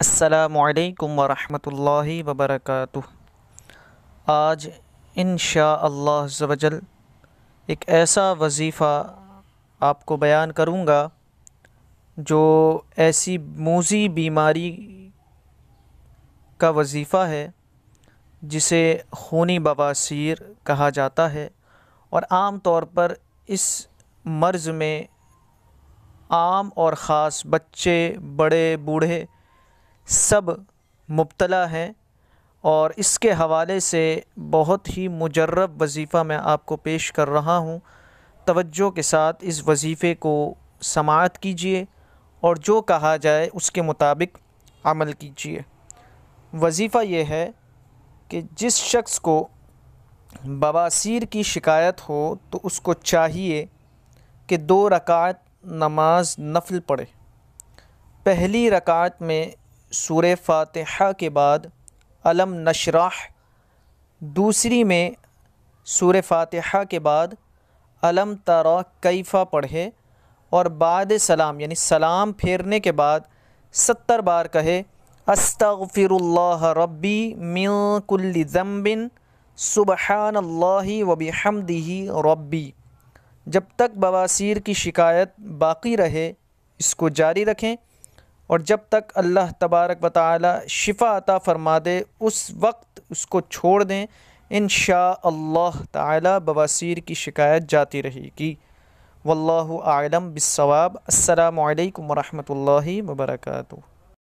असलकम वरहि वबरक आज इन शजल एक ऐसा वजीफ़ा आपको बयान करूँगा जो ऐसी मूजी बीमारी का वजीफ़ा है जिसे खूनी बवासीर कहा जाता है और आम तौर पर इस मर्ज़ में आम और ख़ास बच्चे बड़े बूढ़े सब मुबतला हैं और इसके हवाले से बहुत ही मुजरब वजीफ़ा मैं आपको पेश कर रहा हूँ तवज्जो के साथ इस वजीफ़े को समात कीजिए और जो कहा जाए उसके मुताबिक अमल कीजिए वजीफ़ा ये है कि जिस शख्स को बवासीर की शिकायत हो तो उसको चाहिए कि दो रकात नमाज नफल पढ़े पहली रकात में सूर फातहा के बाद अलम नशराह दूसरी में सूर फातहा के बाद अलम तरा कैफ़ा पढ़े और बाद सलाम यानी सलाम फेरने के बाद सत्तर बार कहे अस्तफ़िरल्ला रब्बी सुबह सुबहान वबी हमदही रब्बी जब तक बवासीर की शिकायत बाकी रहे इसको जारी रखें और जब तक अल्लाह तबारक व शिफा अता फ़रमा दे उस वक्त उसको छोड़ दें इन अल्लाह ताली बवासीर की शिकायत जाती रहेगी वल्लम बसवाब अल्लाम वरहमल वर्का